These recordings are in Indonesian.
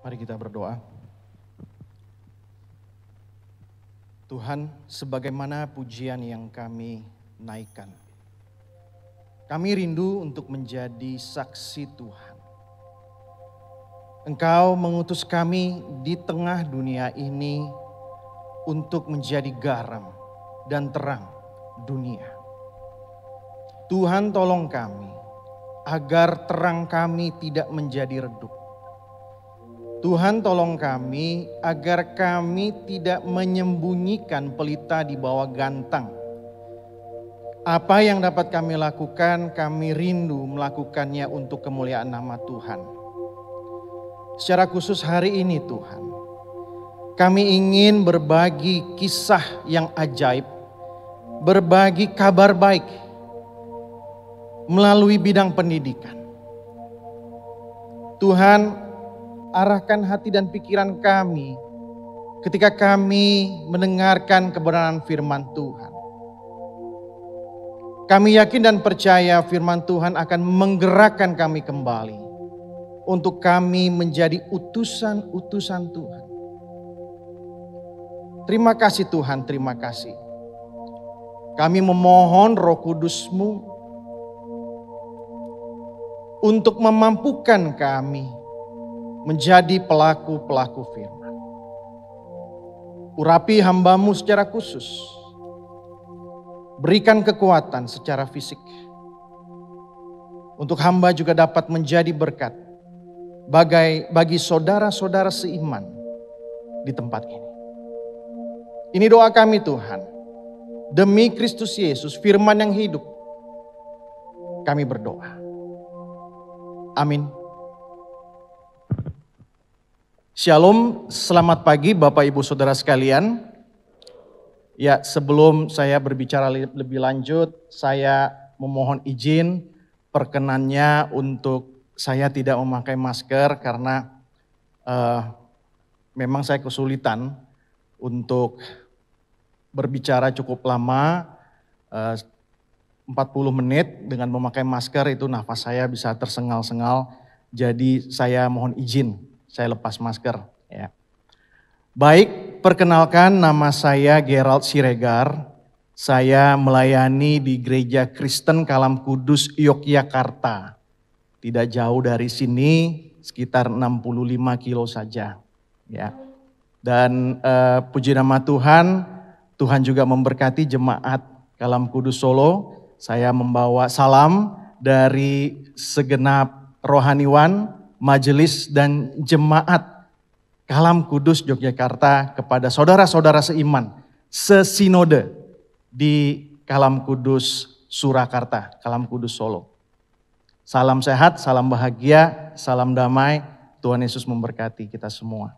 Mari kita berdoa. Tuhan, sebagaimana pujian yang kami naikkan, kami rindu untuk menjadi saksi Tuhan. Engkau mengutus kami di tengah dunia ini untuk menjadi garam dan terang dunia. Tuhan, tolong kami agar terang kami tidak menjadi redup Tuhan tolong kami agar kami tidak menyembunyikan pelita di bawah gantang. Apa yang dapat kami lakukan, kami rindu melakukannya untuk kemuliaan nama Tuhan. Secara khusus hari ini Tuhan, kami ingin berbagi kisah yang ajaib, berbagi kabar baik melalui bidang pendidikan. Tuhan, arahkan hati dan pikiran kami ketika kami mendengarkan kebenaran firman Tuhan. Kami yakin dan percaya firman Tuhan akan menggerakkan kami kembali untuk kami menjadi utusan-utusan Tuhan. Terima kasih Tuhan, terima kasih. Kami memohon roh kudusmu untuk memampukan kami menjadi pelaku-pelaku firman. Urapi hambamu secara khusus. Berikan kekuatan secara fisik. Untuk hamba juga dapat menjadi berkat bagai bagi saudara-saudara seiman di tempat ini. Ini doa kami Tuhan. Demi Kristus Yesus, firman yang hidup. Kami berdoa. Amin. Shalom, selamat pagi Bapak Ibu Saudara sekalian. Ya, sebelum saya berbicara lebih lanjut, saya memohon izin perkenannya untuk saya tidak memakai masker karena uh, memang saya kesulitan untuk berbicara cukup lama eh, uh, 40 menit dengan memakai masker itu nafas saya bisa tersengal-sengal. Jadi saya mohon izin saya lepas masker. Ya. Baik, perkenalkan nama saya Gerald Siregar. Saya melayani di Gereja Kristen Kalam Kudus Yogyakarta. Tidak jauh dari sini, sekitar 65 kilo saja. Ya. Dan eh, puji nama Tuhan, Tuhan juga memberkati jemaat Kalam Kudus Solo. Saya membawa salam dari segenap rohaniwan, majelis dan jemaat Kalam Kudus Yogyakarta kepada saudara-saudara seiman sesinode di Kalam Kudus Surakarta, Kalam Kudus Solo. Salam sehat, salam bahagia, salam damai. Tuhan Yesus memberkati kita semua.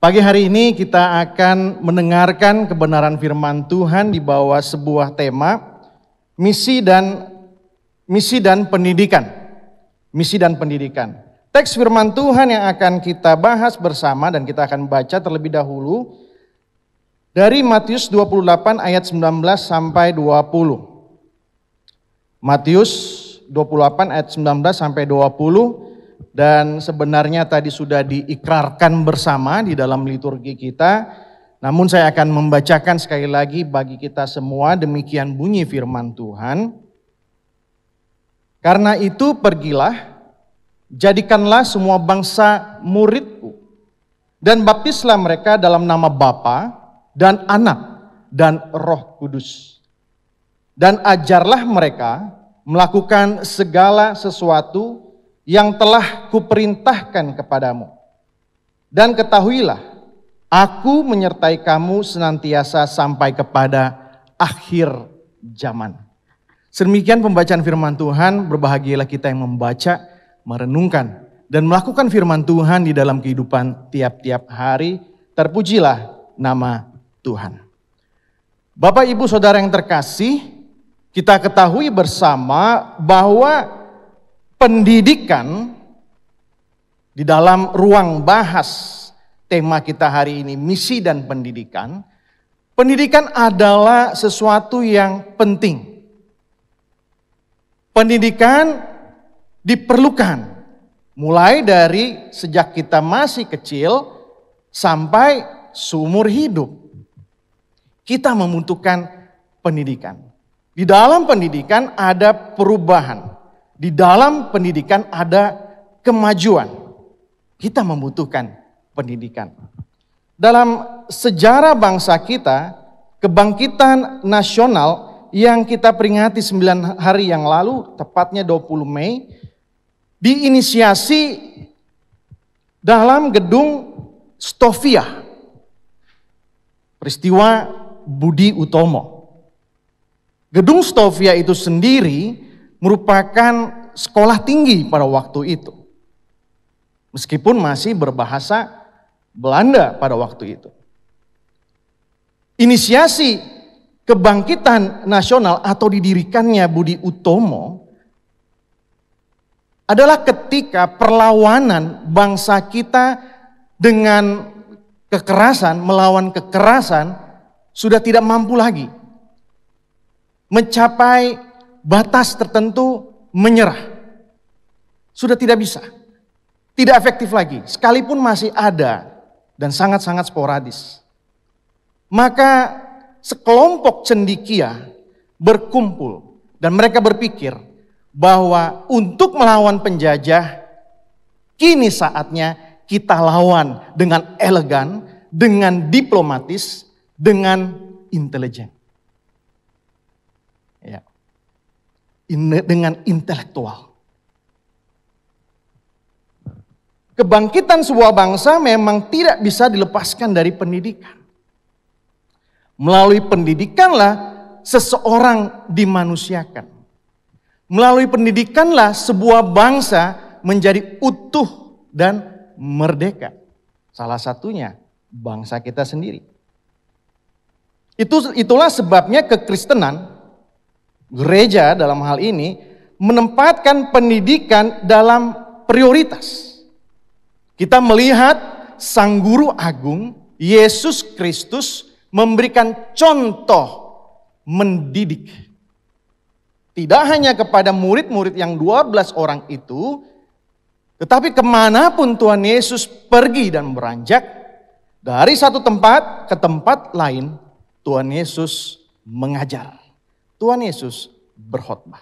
Pagi hari ini kita akan mendengarkan kebenaran firman Tuhan di bawah sebuah tema misi dan misi dan pendidikan misi dan pendidikan. Teks firman Tuhan yang akan kita bahas bersama dan kita akan baca terlebih dahulu dari Matius 28 ayat 19 sampai 20. Matius 28 ayat 19 sampai 20 dan sebenarnya tadi sudah diikrarkan bersama di dalam liturgi kita. Namun saya akan membacakan sekali lagi bagi kita semua demikian bunyi firman Tuhan. Karena itu pergilah, jadikanlah semua bangsa muridku, dan baptislah mereka dalam nama Bapa dan Anak dan Roh Kudus. Dan ajarlah mereka melakukan segala sesuatu yang telah kuperintahkan kepadamu. Dan ketahuilah, aku menyertai kamu senantiasa sampai kepada akhir zaman. Sedemikian pembacaan firman Tuhan, berbahagialah kita yang membaca, merenungkan, dan melakukan firman Tuhan di dalam kehidupan tiap-tiap hari. Terpujilah nama Tuhan. Bapak, Ibu, Saudara yang terkasih, kita ketahui bersama bahwa pendidikan di dalam ruang bahas tema kita hari ini, misi dan pendidikan, pendidikan adalah sesuatu yang penting Pendidikan diperlukan mulai dari sejak kita masih kecil sampai seumur hidup. Kita membutuhkan pendidikan. Di dalam pendidikan ada perubahan. Di dalam pendidikan ada kemajuan. Kita membutuhkan pendidikan. Dalam sejarah bangsa kita, kebangkitan nasional yang kita peringati 9 hari yang lalu, tepatnya 20 Mei, diinisiasi dalam gedung Stofia. Peristiwa Budi Utomo. Gedung Stofia itu sendiri merupakan sekolah tinggi pada waktu itu. Meskipun masih berbahasa Belanda pada waktu itu. Inisiasi kebangkitan nasional atau didirikannya Budi Utomo adalah ketika perlawanan bangsa kita dengan kekerasan melawan kekerasan sudah tidak mampu lagi mencapai batas tertentu menyerah sudah tidak bisa tidak efektif lagi sekalipun masih ada dan sangat-sangat sporadis maka sekelompok cendikia berkumpul dan mereka berpikir bahwa untuk melawan penjajah kini saatnya kita lawan dengan elegan, dengan diplomatis, dengan intelijen. Ya. dengan intelektual. Kebangkitan sebuah bangsa memang tidak bisa dilepaskan dari pendidikan. Melalui pendidikanlah seseorang dimanusiakan. Melalui pendidikanlah sebuah bangsa menjadi utuh dan merdeka. Salah satunya bangsa kita sendiri. Itu itulah sebabnya kekristenan gereja dalam hal ini menempatkan pendidikan dalam prioritas. Kita melihat sang guru agung Yesus Kristus memberikan contoh mendidik. Tidak hanya kepada murid-murid yang 12 orang itu, tetapi kemanapun Tuhan Yesus pergi dan beranjak, dari satu tempat ke tempat lain, Tuhan Yesus mengajar. Tuhan Yesus berkhotbah.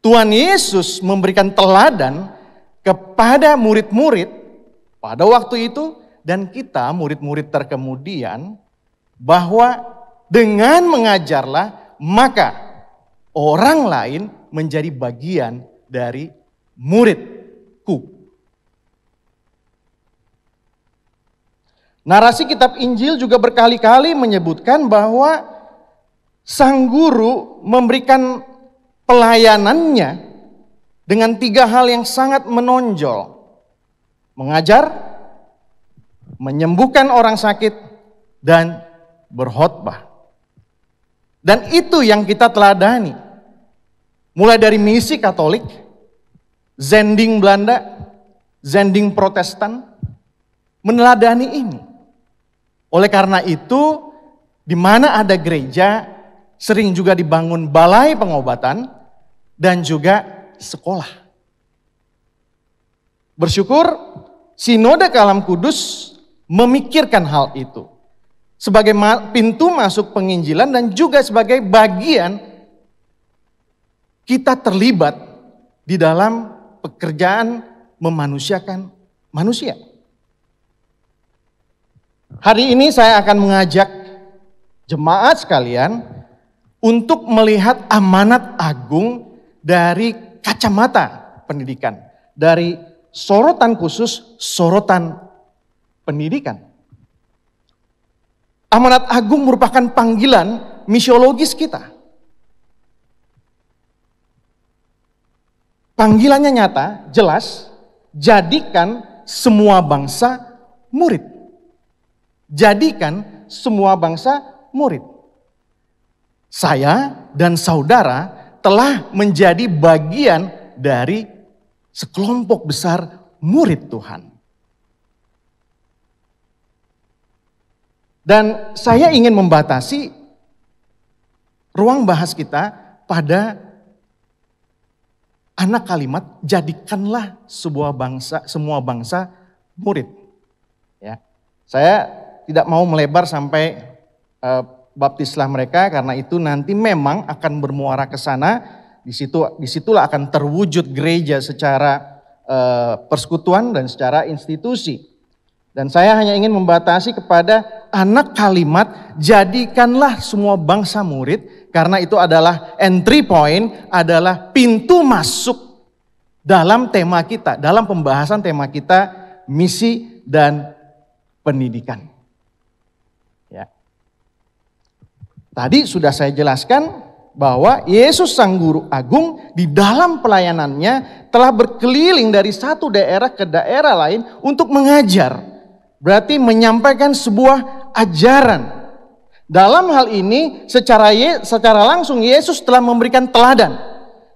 Tuhan Yesus memberikan teladan kepada murid-murid pada waktu itu dan kita murid-murid terkemudian bahwa dengan mengajarlah maka orang lain menjadi bagian dari muridku. Narasi kitab Injil juga berkali-kali menyebutkan bahwa sang guru memberikan pelayanannya dengan tiga hal yang sangat menonjol. Mengajar, menyembuhkan orang sakit, dan berkhotbah. Dan itu yang kita teladani. Mulai dari misi Katolik, Zending Belanda, Zending Protestan, meneladani ini. Oleh karena itu, di mana ada gereja, sering juga dibangun balai pengobatan dan juga sekolah. Bersyukur, Sinode Kalam Kudus memikirkan hal itu sebagai pintu masuk penginjilan dan juga sebagai bagian kita terlibat di dalam pekerjaan memanusiakan manusia. Hari ini saya akan mengajak jemaat sekalian untuk melihat amanat agung dari kacamata pendidikan, dari sorotan khusus, sorotan pendidikan. Amanat agung merupakan panggilan misiologis kita. Panggilannya nyata, jelas, jadikan semua bangsa murid. Jadikan semua bangsa murid. Saya dan saudara telah menjadi bagian dari sekelompok besar murid Tuhan. Dan saya ingin membatasi ruang bahas kita pada anak kalimat jadikanlah sebuah bangsa semua bangsa murid. Ya. Saya tidak mau melebar sampai e, baptislah mereka karena itu nanti memang akan bermuara ke sana. Di situ disitulah akan terwujud gereja secara e, persekutuan dan secara institusi. Dan saya hanya ingin membatasi kepada anak kalimat, jadikanlah semua bangsa murid, karena itu adalah entry point, adalah pintu masuk dalam tema kita, dalam pembahasan tema kita, misi dan pendidikan. Ya. Tadi sudah saya jelaskan bahwa Yesus Sang Guru Agung di dalam pelayanannya telah berkeliling dari satu daerah ke daerah lain untuk mengajar. Berarti menyampaikan sebuah ajaran. Dalam hal ini secara ye, secara langsung Yesus telah memberikan teladan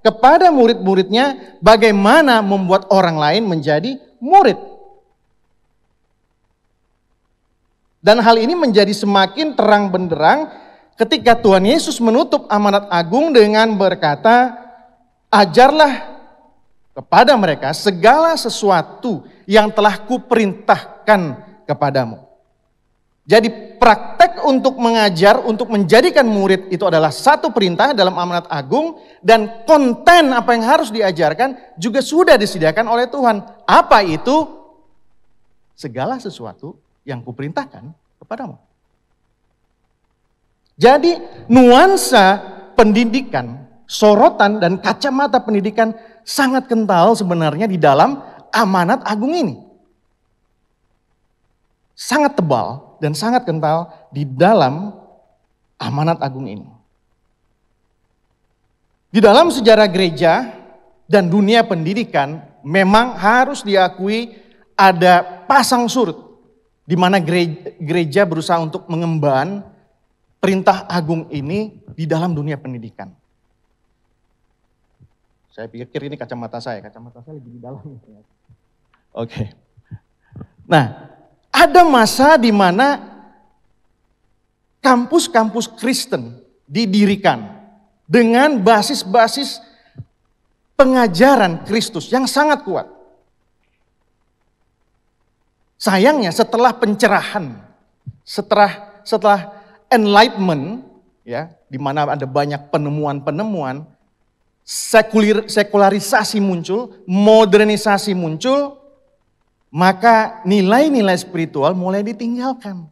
kepada murid-muridnya bagaimana membuat orang lain menjadi murid. Dan hal ini menjadi semakin terang benderang ketika Tuhan Yesus menutup amanat agung dengan berkata, "Ajarlah kepada mereka segala sesuatu yang telah kuperintahkan kepadamu." Jadi praktek untuk mengajar, untuk menjadikan murid itu adalah satu perintah dalam amanat agung dan konten apa yang harus diajarkan juga sudah disediakan oleh Tuhan. Apa itu? Segala sesuatu yang kuperintahkan kepadamu. Jadi nuansa pendidikan, sorotan dan kacamata pendidikan sangat kental sebenarnya di dalam amanat agung ini. Sangat tebal dan sangat kental di dalam amanat agung ini. Di dalam sejarah gereja dan dunia pendidikan memang harus diakui ada pasang surut di mana gereja, berusaha untuk mengemban perintah agung ini di dalam dunia pendidikan. Saya pikir ini kacamata saya, kacamata saya lebih di dalam. Oke. Okay. Nah, ada masa di mana kampus-kampus Kristen didirikan dengan basis-basis pengajaran Kristus yang sangat kuat. Sayangnya setelah pencerahan, setelah setelah enlightenment ya, di mana ada banyak penemuan-penemuan, sekulir, sekularisasi muncul, modernisasi muncul, maka nilai-nilai spiritual mulai ditinggalkan.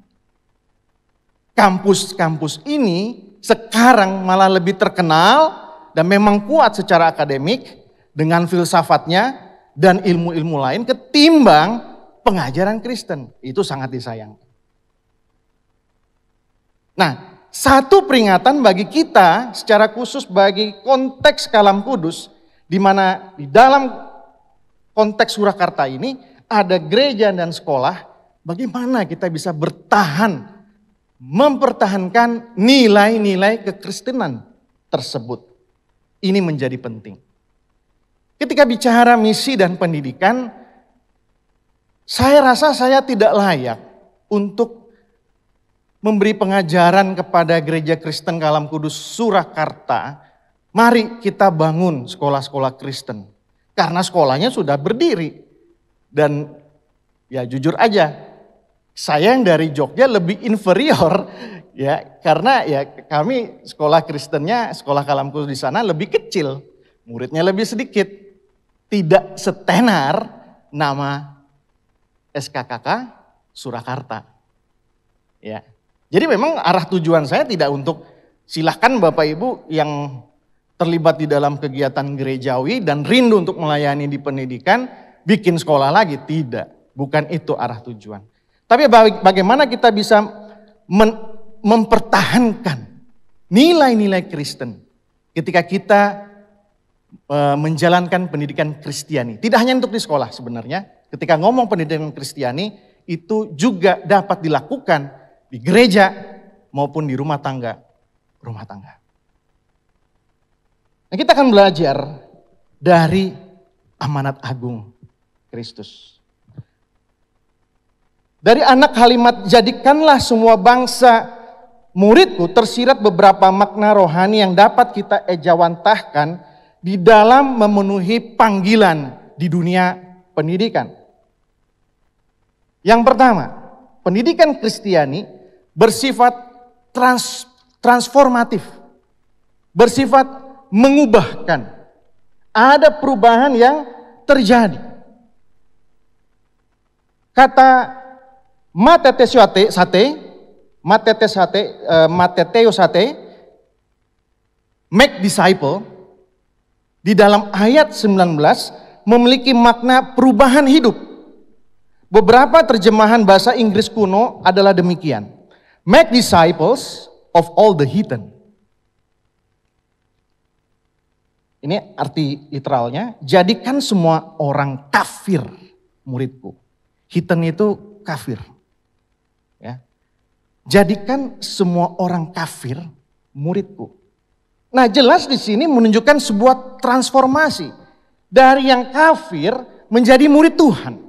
Kampus-kampus ini sekarang malah lebih terkenal dan memang kuat secara akademik dengan filsafatnya dan ilmu-ilmu lain ketimbang pengajaran Kristen. Itu sangat disayangkan. Nah, satu peringatan bagi kita secara khusus bagi konteks kalam kudus di mana di dalam konteks Surakarta ini ada gereja dan sekolah, bagaimana kita bisa bertahan mempertahankan nilai-nilai kekristenan tersebut. Ini menjadi penting. Ketika bicara misi dan pendidikan, saya rasa saya tidak layak untuk memberi pengajaran kepada gereja Kristen Kalam Kudus Surakarta. Mari kita bangun sekolah-sekolah Kristen. Karena sekolahnya sudah berdiri. Dan ya jujur aja, saya yang dari Jogja lebih inferior ya karena ya kami sekolah Kristennya, sekolah kalam kudus di sana lebih kecil, muridnya lebih sedikit. Tidak setenar nama SKKK Surakarta. Ya. Jadi memang arah tujuan saya tidak untuk silahkan Bapak Ibu yang terlibat di dalam kegiatan gerejawi dan rindu untuk melayani di pendidikan, bikin sekolah lagi, tidak. Bukan itu arah tujuan. Tapi bagaimana kita bisa mempertahankan nilai-nilai Kristen ketika kita e, menjalankan pendidikan Kristiani. Tidak hanya untuk di sekolah sebenarnya, ketika ngomong pendidikan Kristiani itu juga dapat dilakukan di gereja maupun di rumah tangga, rumah tangga. Nah, kita akan belajar dari amanat agung Kristus. Dari anak halimat jadikanlah semua bangsa muridku tersirat beberapa makna rohani yang dapat kita ejawantahkan di dalam memenuhi panggilan di dunia pendidikan. Yang pertama, pendidikan Kristiani bersifat trans, transformatif, bersifat mengubahkan. Ada perubahan yang terjadi. Kata matete sate, matetes sate, uh, sate, make disciple, di dalam ayat 19 memiliki makna perubahan hidup. Beberapa terjemahan bahasa Inggris kuno adalah demikian. Make disciples of all the heathen. Ini arti literalnya, jadikan semua orang kafir muridku. Hiten itu kafir. Ya. Jadikan semua orang kafir muridku. Nah jelas di sini menunjukkan sebuah transformasi. Dari yang kafir menjadi murid Tuhan.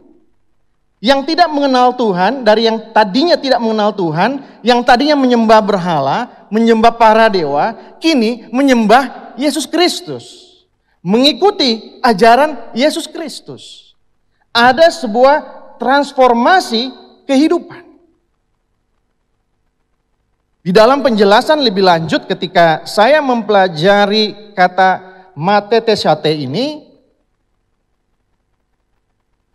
Yang tidak mengenal Tuhan, dari yang tadinya tidak mengenal Tuhan, yang tadinya menyembah berhala, menyembah para dewa, kini menyembah Yesus Kristus. Mengikuti ajaran Yesus Kristus. Ada sebuah transformasi kehidupan. Di dalam penjelasan lebih lanjut ketika saya mempelajari kata mateteshate ini,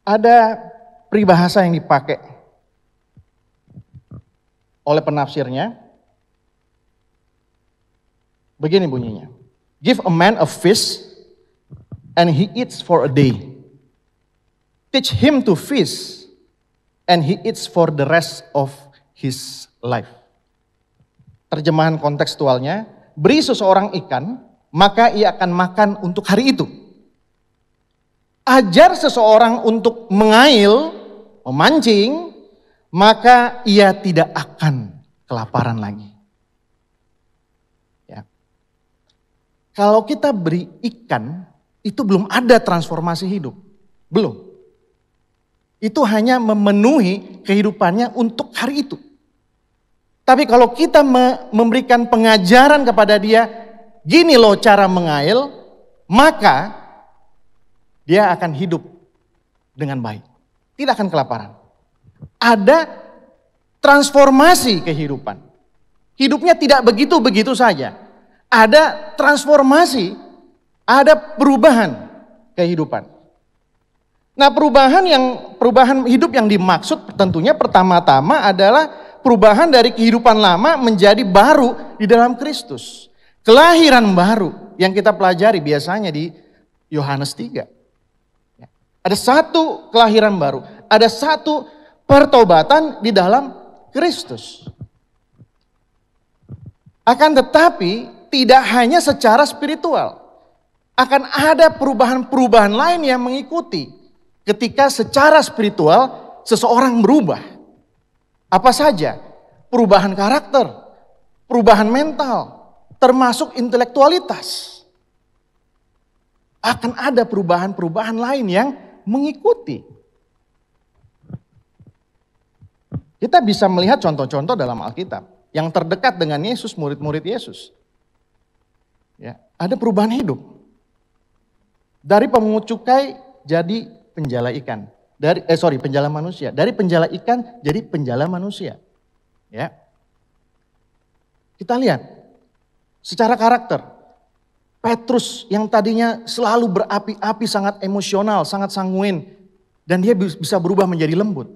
ada peribahasa yang dipakai oleh penafsirnya. Begini bunyinya. Give a man a fish and he eats for a day. Teach him to fish and he eats for the rest of his life. Terjemahan kontekstualnya, beri seseorang ikan, maka ia akan makan untuk hari itu. Ajar seseorang untuk mengail, memancing, maka ia tidak akan kelaparan lagi. Ya. Kalau kita beri ikan, itu belum ada transformasi hidup. Belum itu hanya memenuhi kehidupannya untuk hari itu. Tapi kalau kita memberikan pengajaran kepada dia, gini loh cara mengail, maka dia akan hidup dengan baik. Tidak akan kelaparan. Ada transformasi kehidupan. Hidupnya tidak begitu-begitu saja. Ada transformasi, ada perubahan kehidupan. Nah, perubahan yang perubahan hidup yang dimaksud tentunya pertama-tama adalah perubahan dari kehidupan lama menjadi baru di dalam Kristus. Kelahiran baru yang kita pelajari biasanya di Yohanes 3. Ya. Ada satu kelahiran baru, ada satu pertobatan di dalam Kristus. Akan tetapi tidak hanya secara spiritual. Akan ada perubahan-perubahan lain yang mengikuti ketika secara spiritual seseorang berubah. Apa saja? Perubahan karakter, perubahan mental, termasuk intelektualitas. Akan ada perubahan-perubahan lain yang mengikuti. Kita bisa melihat contoh-contoh dalam Alkitab. Yang terdekat dengan Yesus, murid-murid Yesus. Ya, ada perubahan hidup. Dari pemungut cukai jadi penjala ikan. Dari eh sorry, penjala manusia. Dari penjala ikan jadi penjala manusia. Ya. Kita lihat secara karakter Petrus yang tadinya selalu berapi-api sangat emosional, sangat sanguin dan dia bisa berubah menjadi lembut.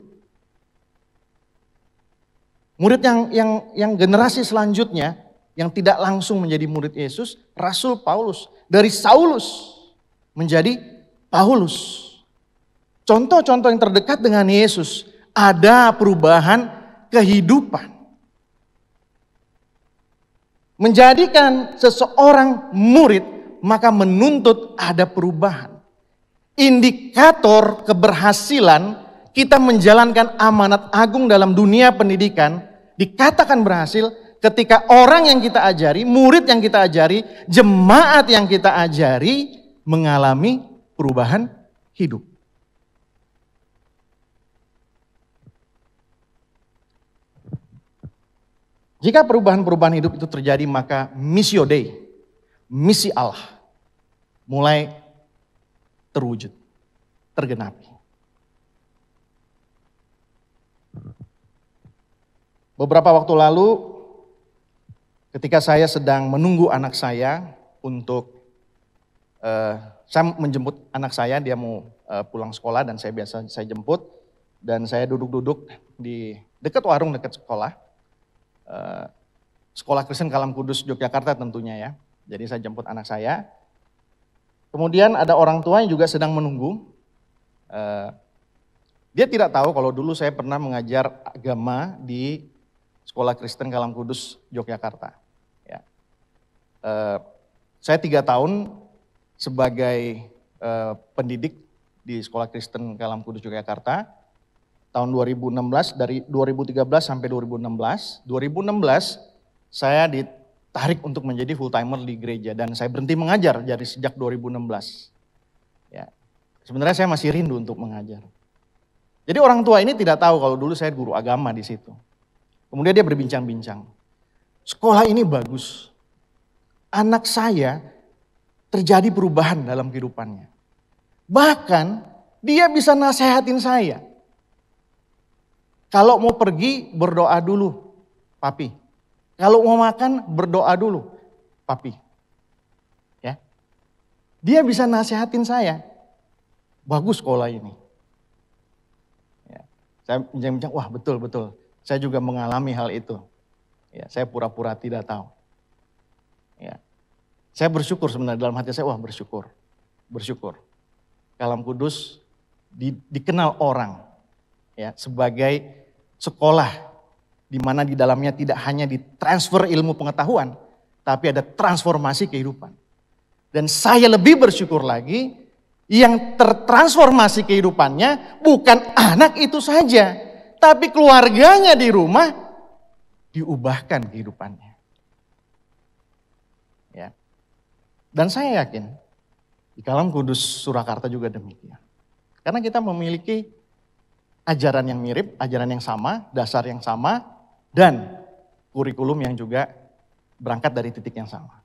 Murid yang yang yang generasi selanjutnya yang tidak langsung menjadi murid Yesus, Rasul Paulus dari Saulus menjadi Paulus. Contoh-contoh yang terdekat dengan Yesus, ada perubahan kehidupan. Menjadikan seseorang murid, maka menuntut ada perubahan. Indikator keberhasilan kita menjalankan amanat agung dalam dunia pendidikan dikatakan berhasil ketika orang yang kita ajari, murid yang kita ajari, jemaat yang kita ajari mengalami perubahan hidup. Jika perubahan-perubahan hidup itu terjadi, maka misi dei, misi Allah, mulai terwujud, tergenapi. Beberapa waktu lalu, ketika saya sedang menunggu anak saya untuk, uh, saya menjemput anak saya, dia mau uh, pulang sekolah dan saya biasa saya jemput, dan saya duduk-duduk di dekat warung dekat sekolah, Eh, Sekolah Kristen Kalam Kudus Yogyakarta tentunya ya. Jadi saya jemput anak saya. Kemudian ada orang tua yang juga sedang menunggu. Eh, dia tidak tahu kalau dulu saya pernah mengajar agama di Sekolah Kristen Kalam Kudus Yogyakarta. Ya. Eh, saya tiga tahun sebagai pendidik di Sekolah Kristen Kalam Kudus Yogyakarta tahun 2016 dari 2013 sampai 2016. 2016 saya ditarik untuk menjadi full timer di gereja dan saya berhenti mengajar dari sejak 2016. Ya. Sebenarnya saya masih rindu untuk mengajar. Jadi orang tua ini tidak tahu kalau dulu saya guru agama di situ. Kemudian dia berbincang-bincang. Sekolah ini bagus. Anak saya terjadi perubahan dalam kehidupannya. Bahkan dia bisa nasehatin saya kalau mau pergi, berdoa dulu, papi. Kalau mau makan, berdoa dulu, papi. Ya. Dia bisa nasihatin saya, bagus sekolah ini. Ya. Saya bincang-bincang, wah betul-betul. Saya juga mengalami hal itu. Ya, saya pura-pura tidak tahu. Ya. Saya bersyukur sebenarnya dalam hati saya, wah bersyukur. Bersyukur. Kalam kudus di, dikenal orang ya sebagai sekolah di mana di dalamnya tidak hanya ditransfer ilmu pengetahuan, tapi ada transformasi kehidupan. Dan saya lebih bersyukur lagi yang tertransformasi kehidupannya bukan anak itu saja, tapi keluarganya di rumah diubahkan kehidupannya. Ya. Dan saya yakin di Kalam Kudus Surakarta juga demikian. Karena kita memiliki ajaran yang mirip, ajaran yang sama, dasar yang sama, dan kurikulum yang juga berangkat dari titik yang sama.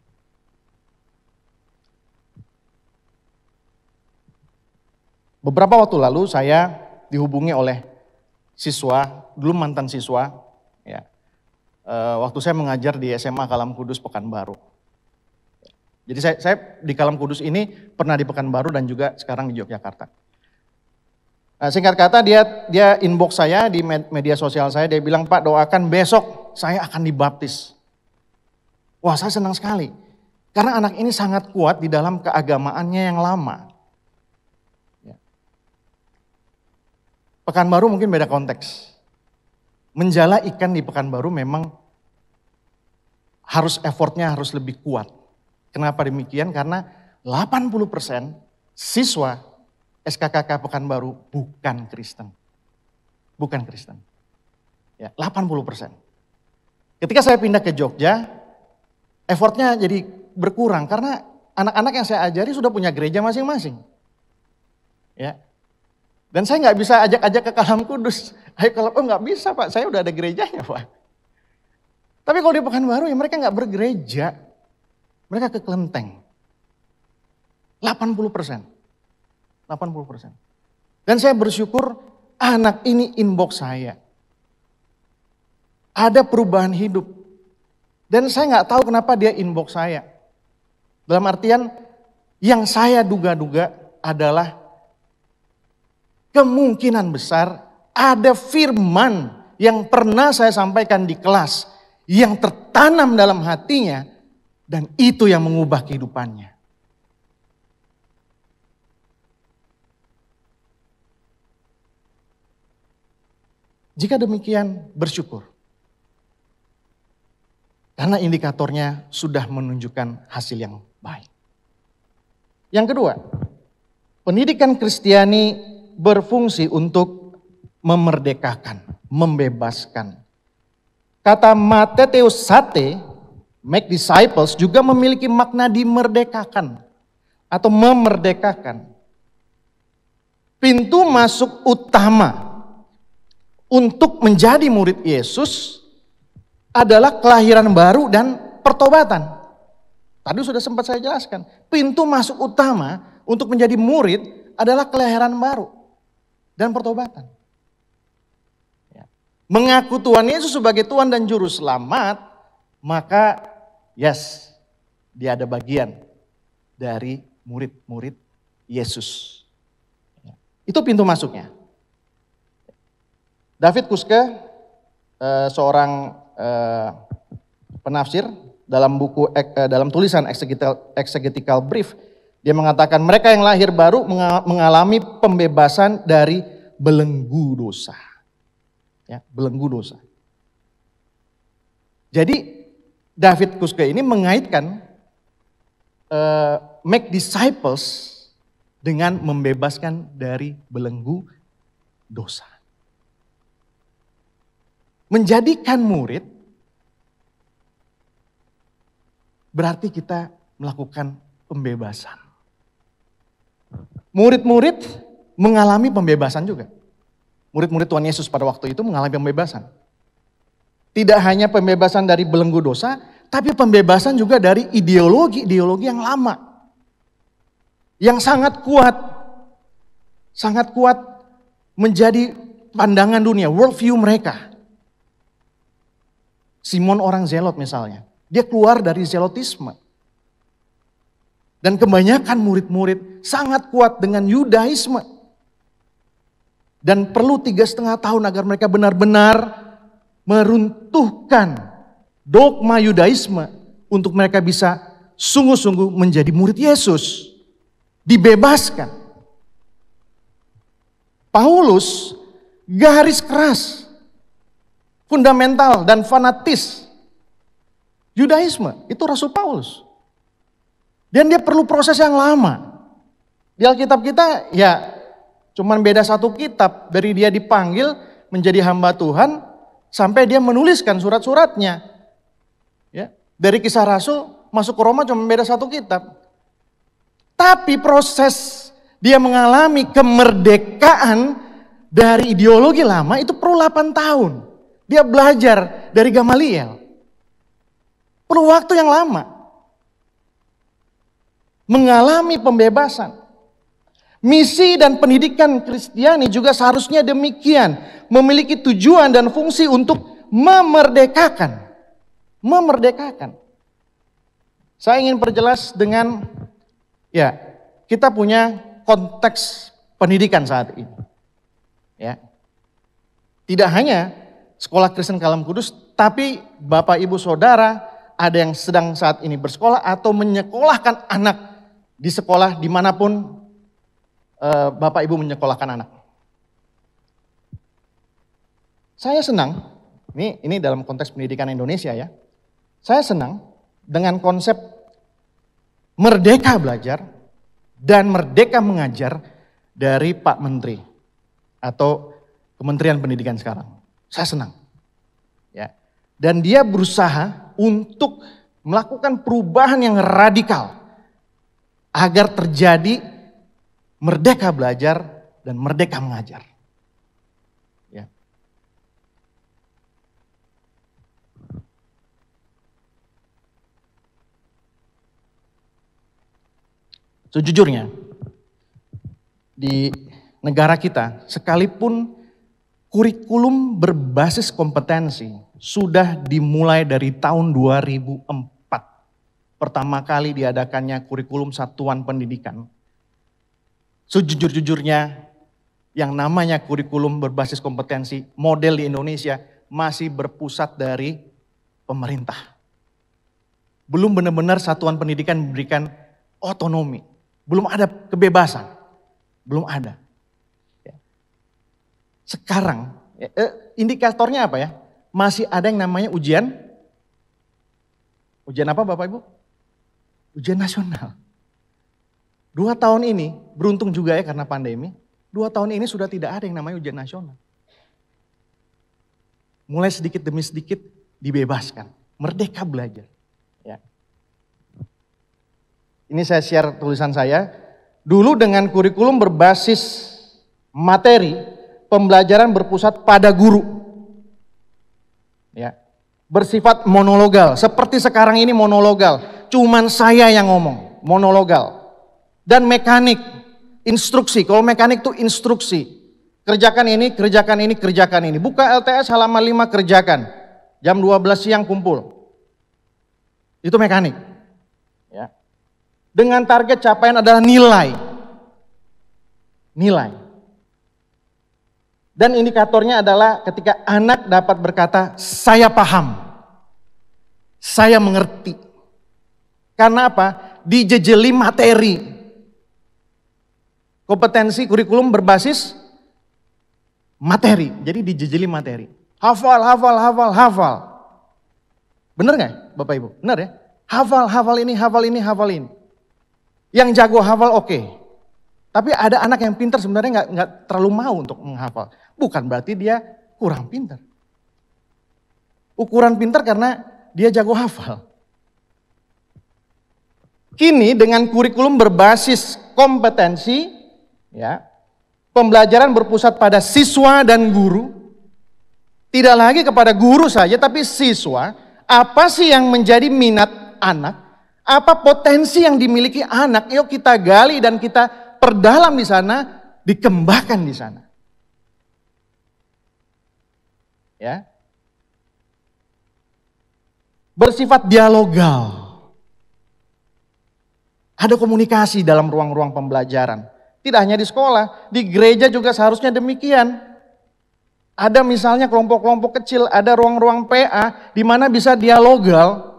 Beberapa waktu lalu saya dihubungi oleh siswa, dulu mantan siswa, ya, eh, waktu saya mengajar di SMA Kalam Kudus Pekanbaru. Jadi saya, saya di Kalam Kudus ini pernah di Pekanbaru dan juga sekarang di Yogyakarta. Nah, singkat kata dia dia inbox saya di media sosial saya dia bilang Pak doakan besok saya akan dibaptis. Wah saya senang sekali karena anak ini sangat kuat di dalam keagamaannya yang lama. Ya. Pekanbaru mungkin beda konteks. Menjala ikan di Pekanbaru memang harus effortnya harus lebih kuat. Kenapa demikian? Karena 80% siswa SKKK Pekanbaru bukan Kristen. Bukan Kristen. Ya, 80 persen. Ketika saya pindah ke Jogja, effortnya jadi berkurang karena anak-anak yang saya ajari sudah punya gereja masing-masing. Ya, dan saya nggak bisa ajak-ajak ke Kalam Kudus. Ayo kalau oh nggak bisa pak, saya udah ada gerejanya pak. Tapi kalau di Pekanbaru ya mereka nggak bergereja, mereka ke kelenteng. 80 persen. 80%. Dan saya bersyukur anak ini inbox saya. Ada perubahan hidup. Dan saya nggak tahu kenapa dia inbox saya. Dalam artian yang saya duga-duga adalah kemungkinan besar ada firman yang pernah saya sampaikan di kelas yang tertanam dalam hatinya dan itu yang mengubah kehidupannya. Jika demikian, bersyukur. Karena indikatornya sudah menunjukkan hasil yang baik. Yang kedua, pendidikan Kristiani berfungsi untuk memerdekakan, membebaskan. Kata mateteus sate, make disciples juga memiliki makna dimerdekakan atau memerdekakan. Pintu masuk utama untuk menjadi murid Yesus adalah kelahiran baru dan pertobatan. Tadi sudah sempat saya jelaskan, pintu masuk utama untuk menjadi murid adalah kelahiran baru dan pertobatan. Ya. Mengaku Tuhan Yesus sebagai Tuhan dan Juru Selamat, maka yes, dia ada bagian dari murid-murid Yesus. Ya. Itu pintu masuknya. David Kuske, eh, seorang eh, penafsir dalam buku eh, dalam tulisan Exegetical Brief, dia mengatakan mereka yang lahir baru mengalami pembebasan dari belenggu dosa. Ya, belenggu dosa. Jadi David Kuske ini mengaitkan make disciples dengan membebaskan dari belenggu dosa menjadikan murid berarti kita melakukan pembebasan. Murid-murid mengalami pembebasan juga. Murid-murid Tuhan Yesus pada waktu itu mengalami pembebasan. Tidak hanya pembebasan dari belenggu dosa, tapi pembebasan juga dari ideologi-ideologi yang lama. Yang sangat kuat, sangat kuat menjadi pandangan dunia, worldview mereka. Simon orang Zelot misalnya. Dia keluar dari zelotisme. Dan kebanyakan murid-murid sangat kuat dengan Yudaisme. Dan perlu tiga setengah tahun agar mereka benar-benar meruntuhkan dogma Yudaisme untuk mereka bisa sungguh-sungguh menjadi murid Yesus. Dibebaskan. Paulus garis keras fundamental dan fanatis Yudaisme. Itu Rasul Paulus. Dan dia perlu proses yang lama. Di Alkitab kita ya cuman beda satu kitab dari dia dipanggil menjadi hamba Tuhan sampai dia menuliskan surat-suratnya. Ya, dari kisah Rasul masuk ke Roma cuma beda satu kitab. Tapi proses dia mengalami kemerdekaan dari ideologi lama itu perlu 8 tahun. Dia belajar dari Gamaliel. Perlu waktu yang lama. Mengalami pembebasan. Misi dan pendidikan Kristiani juga seharusnya demikian. Memiliki tujuan dan fungsi untuk memerdekakan. Memerdekakan. Saya ingin perjelas dengan, ya, kita punya konteks pendidikan saat ini. Ya. Tidak hanya sekolah Kristen Kalam Kudus, tapi Bapak Ibu Saudara ada yang sedang saat ini bersekolah atau menyekolahkan anak di sekolah dimanapun eh, Bapak Ibu menyekolahkan anak. Saya senang, ini, ini dalam konteks pendidikan Indonesia ya, saya senang dengan konsep merdeka belajar dan merdeka mengajar dari Pak Menteri atau Kementerian Pendidikan sekarang saya senang. Ya. Dan dia berusaha untuk melakukan perubahan yang radikal agar terjadi merdeka belajar dan merdeka mengajar. Ya. Sejujurnya di negara kita sekalipun Kurikulum berbasis kompetensi sudah dimulai dari tahun 2004. Pertama kali diadakannya kurikulum satuan pendidikan. Sejujur-jujurnya yang namanya kurikulum berbasis kompetensi model di Indonesia masih berpusat dari pemerintah. Belum benar-benar satuan pendidikan memberikan otonomi. Belum ada kebebasan. Belum ada sekarang, ya, eh, indikatornya apa ya? Masih ada yang namanya ujian. Ujian apa Bapak Ibu? Ujian nasional. Dua tahun ini, beruntung juga ya karena pandemi, dua tahun ini sudah tidak ada yang namanya ujian nasional. Mulai sedikit demi sedikit dibebaskan, merdeka belajar. Ya. Ini saya share tulisan saya. Dulu dengan kurikulum berbasis materi, pembelajaran berpusat pada guru. Ya. Bersifat monologal, seperti sekarang ini monologal. Cuman saya yang ngomong, monologal. Dan mekanik, instruksi. Kalau mekanik itu instruksi. Kerjakan ini, kerjakan ini, kerjakan ini. Buka LTS halaman 5 kerjakan. Jam 12 siang kumpul. Itu mekanik. Ya. Dengan target capaian adalah nilai. Nilai. Dan indikatornya adalah ketika anak dapat berkata, "Saya paham, saya mengerti." Karena apa? Dijejeli materi. Kompetensi kurikulum berbasis materi. Jadi dijejeli materi. Hafal, hafal, hafal, hafal. Bener gak Bapak Ibu? Bener ya? Hafal, hafal ini, hafal ini, hafal ini. Yang jago hafal oke. Okay. Tapi ada anak yang pintar sebenarnya gak terlalu mau untuk menghafal bukan berarti dia kurang pintar. Ukuran pintar karena dia jago hafal. Kini dengan kurikulum berbasis kompetensi, ya, pembelajaran berpusat pada siswa dan guru. Tidak lagi kepada guru saja, tapi siswa. Apa sih yang menjadi minat anak? Apa potensi yang dimiliki anak? Yuk kita gali dan kita perdalam di sana, dikembangkan di sana. ya. Bersifat dialogal. Ada komunikasi dalam ruang-ruang pembelajaran. Tidak hanya di sekolah, di gereja juga seharusnya demikian. Ada misalnya kelompok-kelompok kecil, ada ruang-ruang PA di mana bisa dialogal.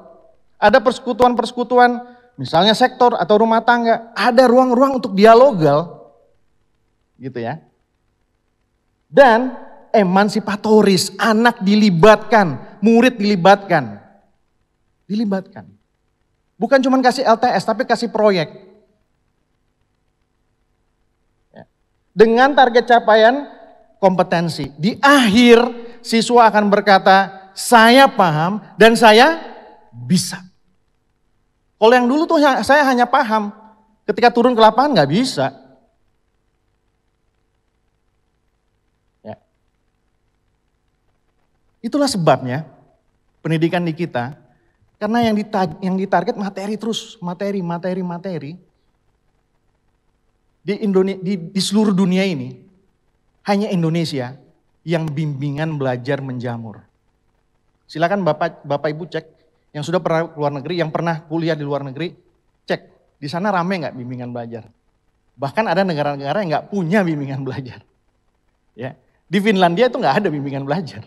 Ada persekutuan-persekutuan, misalnya sektor atau rumah tangga, ada ruang-ruang untuk dialogal. Gitu ya. Dan emansipatoris, anak dilibatkan, murid dilibatkan. Dilibatkan. Bukan cuma kasih LTS, tapi kasih proyek. Ya. Dengan target capaian kompetensi. Di akhir, siswa akan berkata, saya paham dan saya bisa. Kalau yang dulu tuh ya, saya hanya paham, ketika turun ke lapangan nggak bisa. Itulah sebabnya pendidikan di kita, karena yang, yang ditarget materi terus, materi, materi, materi. Di, Indonesia, di, di seluruh dunia ini, hanya Indonesia yang bimbingan belajar menjamur. Silakan Bapak, Bapak Ibu cek, yang sudah pernah ke luar negeri, yang pernah kuliah di luar negeri, cek. Di sana rame nggak bimbingan belajar? Bahkan ada negara-negara yang nggak punya bimbingan belajar. Ya, di Finlandia itu nggak ada bimbingan belajar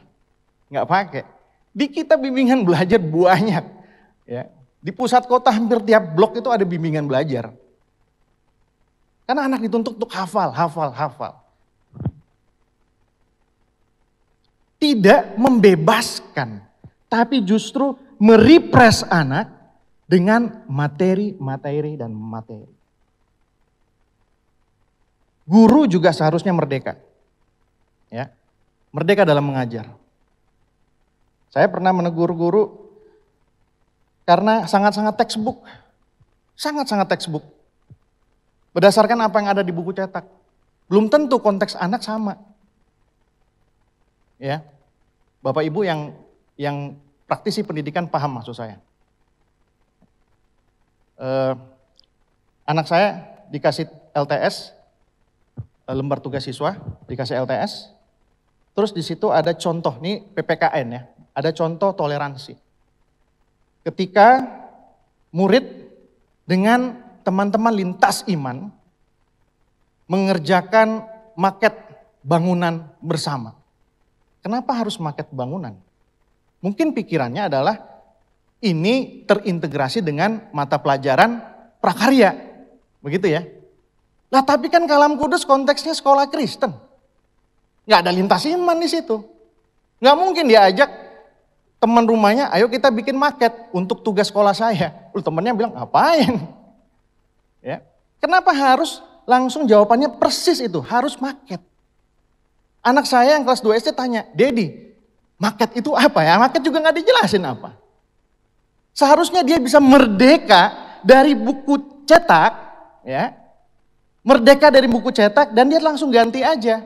nggak pakai. Di kita bimbingan belajar banyak. Ya. Di pusat kota hampir tiap blok itu ada bimbingan belajar. Karena anak dituntut untuk hafal, hafal, hafal. Tidak membebaskan, tapi justru merepres anak dengan materi, materi, dan materi. Guru juga seharusnya merdeka. Ya, merdeka dalam mengajar. Saya pernah menegur guru karena sangat-sangat textbook. Sangat-sangat textbook. Berdasarkan apa yang ada di buku cetak. Belum tentu konteks anak sama. Ya. Bapak Ibu yang yang praktisi pendidikan paham maksud saya. Eh, anak saya dikasih LTS, eh, lembar tugas siswa, dikasih LTS, Terus di situ ada contoh nih PPKN ya, ada contoh toleransi. Ketika murid dengan teman-teman lintas iman mengerjakan maket bangunan bersama. Kenapa harus maket bangunan? Mungkin pikirannya adalah ini terintegrasi dengan mata pelajaran prakarya. Begitu ya. Lah tapi kan kalam kudus konteksnya sekolah Kristen nggak ada lintas iman di situ. Nggak mungkin dia ajak teman rumahnya, ayo kita bikin market untuk tugas sekolah saya. Lalu temennya bilang, ngapain? Ya. Kenapa harus langsung jawabannya persis itu, harus market. Anak saya yang kelas 2 SD tanya, Dedi, market itu apa ya? Market juga nggak dijelasin apa. Seharusnya dia bisa merdeka dari buku cetak, ya, merdeka dari buku cetak dan dia langsung ganti aja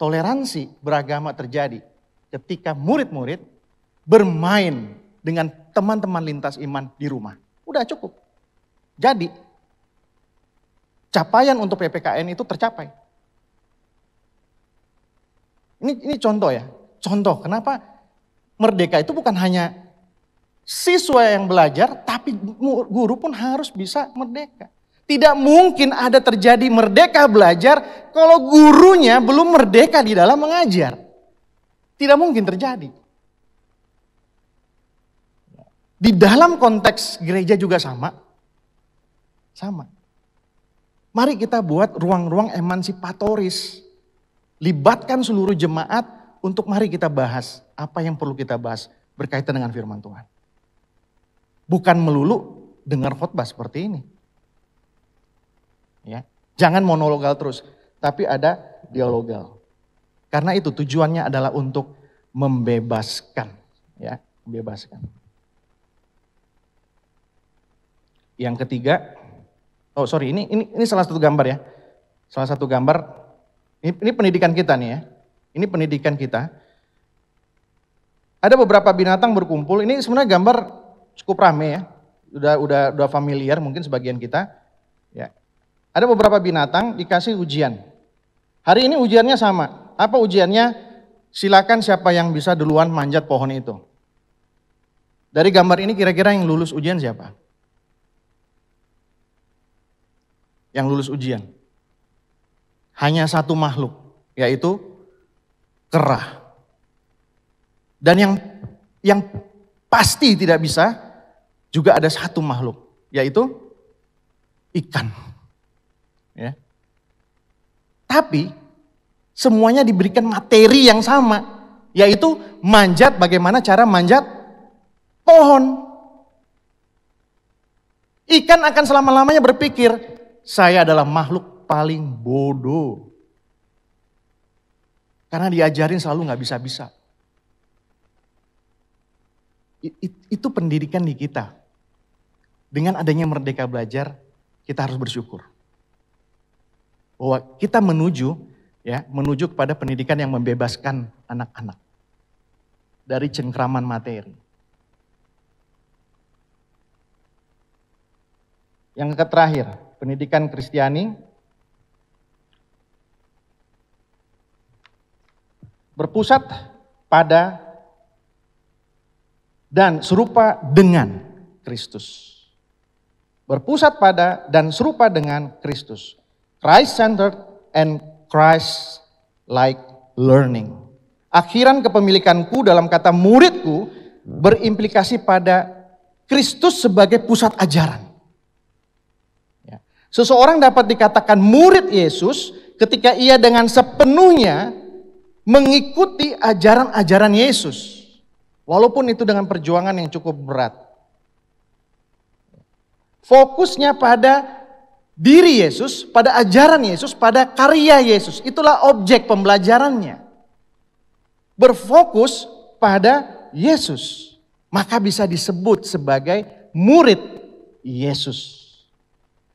toleransi beragama terjadi ketika murid-murid bermain dengan teman-teman lintas iman di rumah. Udah cukup. Jadi capaian untuk PPKN itu tercapai. Ini ini contoh ya. Contoh kenapa merdeka itu bukan hanya siswa yang belajar tapi guru pun harus bisa merdeka. Tidak mungkin ada terjadi merdeka belajar kalau gurunya belum merdeka di dalam mengajar. Tidak mungkin terjadi. Di dalam konteks gereja juga sama. Sama. Mari kita buat ruang-ruang emansipatoris. Libatkan seluruh jemaat untuk mari kita bahas apa yang perlu kita bahas berkaitan dengan firman Tuhan. Bukan melulu dengar khotbah seperti ini. Ya. Jangan monologal terus, tapi ada dialogal. Karena itu tujuannya adalah untuk membebaskan, ya, membebaskan. Yang ketiga, oh sorry, ini ini ini salah satu gambar ya, salah satu gambar. Ini, ini pendidikan kita nih ya, ini pendidikan kita. Ada beberapa binatang berkumpul. Ini sebenarnya gambar cukup rame ya, udah udah udah familiar mungkin sebagian kita. Ada beberapa binatang dikasih ujian. Hari ini ujiannya sama. Apa ujiannya? Silakan siapa yang bisa duluan manjat pohon itu. Dari gambar ini kira-kira yang lulus ujian siapa? Yang lulus ujian. Hanya satu makhluk, yaitu kerah. Dan yang yang pasti tidak bisa juga ada satu makhluk, yaitu ikan. Ya. Tapi semuanya diberikan materi yang sama, yaitu manjat bagaimana cara manjat pohon. Ikan akan selama-lamanya berpikir, saya adalah makhluk paling bodoh. Karena diajarin selalu nggak bisa-bisa. Itu pendidikan di kita. Dengan adanya merdeka belajar, kita harus bersyukur bahwa kita menuju ya menuju kepada pendidikan yang membebaskan anak-anak dari cengkraman materi. Yang terakhir, pendidikan Kristiani berpusat pada dan serupa dengan Kristus. Berpusat pada dan serupa dengan Kristus. Christ-centered and Christ-like learning. Akhiran kepemilikanku dalam kata muridku berimplikasi pada Kristus sebagai pusat ajaran. Ya. Seseorang dapat dikatakan murid Yesus ketika ia dengan sepenuhnya mengikuti ajaran-ajaran Yesus. Walaupun itu dengan perjuangan yang cukup berat. Fokusnya pada diri Yesus, pada ajaran Yesus, pada karya Yesus. Itulah objek pembelajarannya. Berfokus pada Yesus, maka bisa disebut sebagai murid Yesus.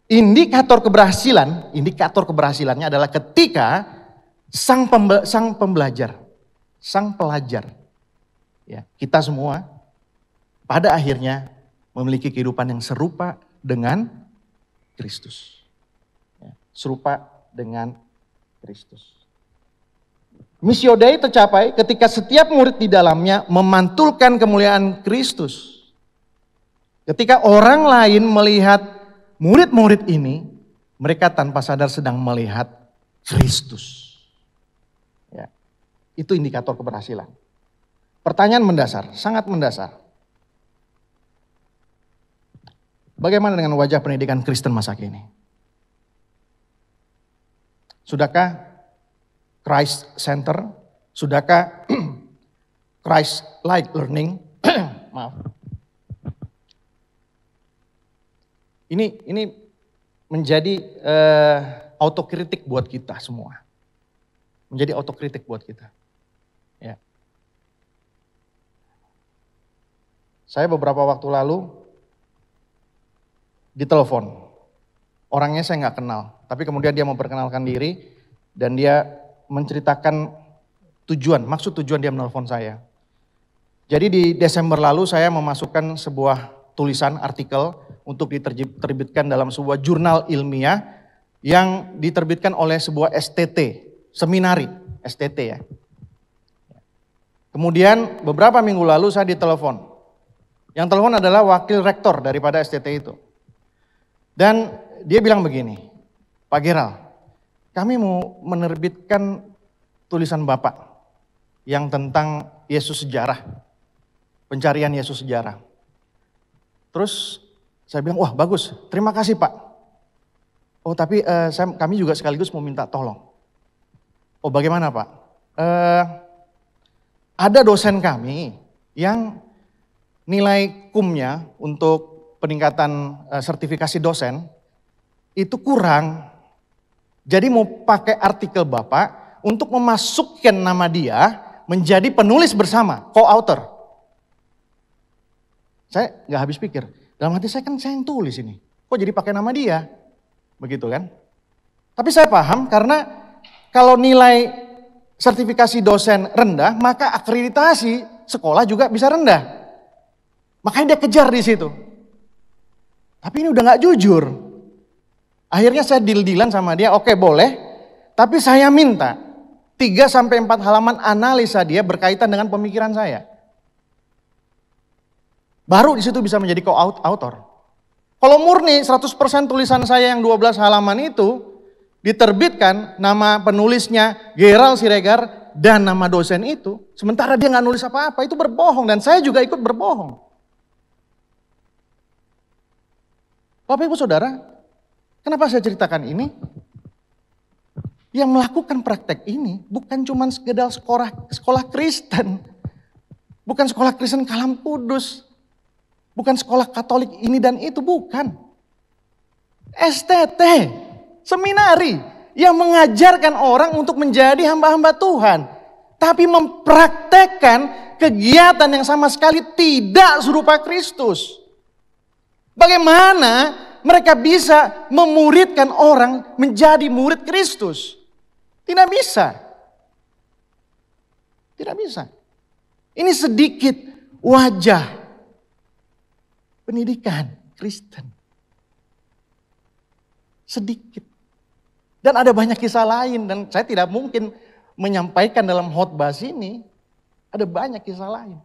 Indikator keberhasilan, indikator keberhasilannya adalah ketika sang pembel, sang pembelajar, sang pelajar, ya kita semua pada akhirnya memiliki kehidupan yang serupa dengan Kristus. Ya, serupa dengan Kristus. Misio Dei tercapai ketika setiap murid di dalamnya memantulkan kemuliaan Kristus. Ketika orang lain melihat murid-murid ini, mereka tanpa sadar sedang melihat Kristus. Ya. Itu indikator keberhasilan. Pertanyaan mendasar, sangat mendasar. Bagaimana dengan wajah pendidikan Kristen masa kini? Sudahkah Christ Center? Sudahkah Christ like learning? Maaf. Ini ini menjadi uh, autokritik buat kita semua. Menjadi autokritik buat kita. Ya. Saya beberapa waktu lalu ditelepon. Orangnya saya nggak kenal, tapi kemudian dia memperkenalkan diri dan dia menceritakan tujuan, maksud tujuan dia menelpon saya. Jadi di Desember lalu saya memasukkan sebuah tulisan artikel untuk diterbitkan dalam sebuah jurnal ilmiah yang diterbitkan oleh sebuah STT, seminari STT ya. Kemudian beberapa minggu lalu saya ditelepon. Yang telepon adalah wakil rektor daripada STT itu. Dan dia bilang begini, Pak Geral, kami mau menerbitkan tulisan Bapak yang tentang Yesus sejarah, pencarian Yesus sejarah. Terus saya bilang, wah bagus, terima kasih Pak. Oh tapi uh, saya, kami juga sekaligus mau minta tolong. Oh bagaimana Pak? Uh, ada dosen kami yang nilai kumnya untuk peningkatan eh, sertifikasi dosen itu kurang. Jadi mau pakai artikel Bapak untuk memasukkan nama dia menjadi penulis bersama, co-author. Saya nggak habis pikir. Dalam hati saya kan saya yang tulis ini. Kok jadi pakai nama dia? Begitu kan? Tapi saya paham karena kalau nilai sertifikasi dosen rendah, maka akreditasi sekolah juga bisa rendah. Makanya dia kejar di situ. Tapi ini udah nggak jujur. Akhirnya saya deal-dealan sama dia, oke okay, boleh. Tapi saya minta 3 sampai 4 halaman analisa dia berkaitan dengan pemikiran saya. Baru di situ bisa menjadi co-author. Kalau murni 100% tulisan saya yang 12 halaman itu diterbitkan nama penulisnya Gerald Siregar dan nama dosen itu, sementara dia nggak nulis apa-apa, itu berbohong dan saya juga ikut berbohong. Bapak Ibu Saudara, kenapa saya ceritakan ini? Yang melakukan praktek ini bukan cuma sekedar sekolah, sekolah Kristen. Bukan sekolah Kristen kalam kudus. Bukan sekolah Katolik ini dan itu, bukan. STT, seminari yang mengajarkan orang untuk menjadi hamba-hamba Tuhan. Tapi mempraktekkan kegiatan yang sama sekali tidak serupa Kristus. Bagaimana mereka bisa memuridkan orang menjadi murid Kristus? Tidak bisa. Tidak bisa. Ini sedikit wajah pendidikan Kristen. Sedikit. Dan ada banyak kisah lain dan saya tidak mungkin menyampaikan dalam khotbah sini. Ada banyak kisah lain.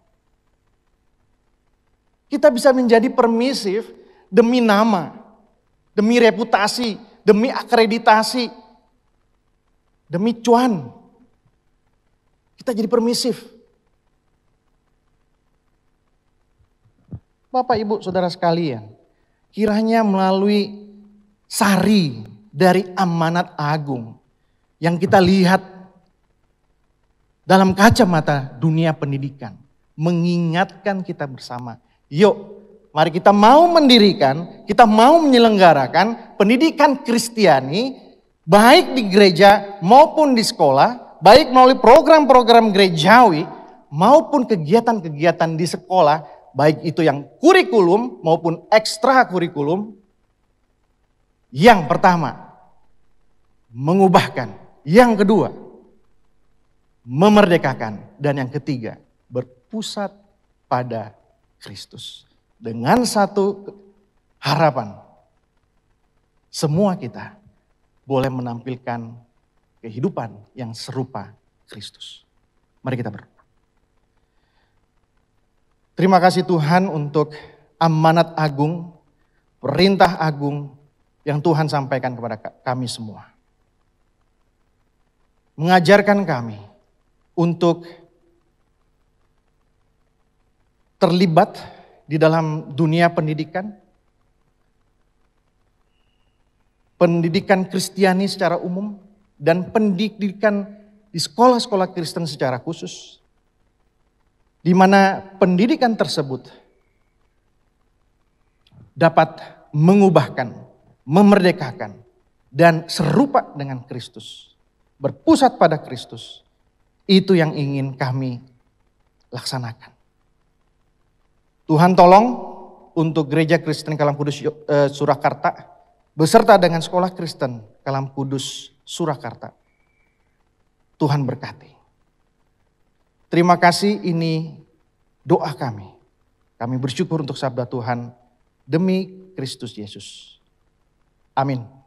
Kita bisa menjadi permisif demi nama, demi reputasi, demi akreditasi, demi cuan. Kita jadi permisif. Bapak, Ibu, Saudara sekalian, kiranya melalui sari dari amanat agung yang kita lihat dalam kacamata dunia pendidikan mengingatkan kita bersama. Yuk Mari kita mau mendirikan, kita mau menyelenggarakan pendidikan Kristiani baik di gereja maupun di sekolah, baik melalui program-program gerejawi maupun kegiatan-kegiatan di sekolah, baik itu yang kurikulum maupun ekstra kurikulum. Yang pertama, mengubahkan. Yang kedua, memerdekakan. Dan yang ketiga, berpusat pada Kristus dengan satu harapan. Semua kita boleh menampilkan kehidupan yang serupa Kristus. Mari kita berdoa. Terima kasih Tuhan untuk amanat agung, perintah agung yang Tuhan sampaikan kepada kami semua. Mengajarkan kami untuk terlibat di dalam dunia pendidikan. Pendidikan Kristiani secara umum dan pendidikan di sekolah-sekolah Kristen secara khusus. Di mana pendidikan tersebut dapat mengubahkan, memerdekakan, dan serupa dengan Kristus. Berpusat pada Kristus. Itu yang ingin kami laksanakan. Tuhan tolong untuk gereja Kristen Kalam Kudus eh, Surakarta beserta dengan sekolah Kristen Kalam Kudus Surakarta. Tuhan berkati. Terima kasih ini doa kami. Kami bersyukur untuk sabda Tuhan demi Kristus Yesus. Amin.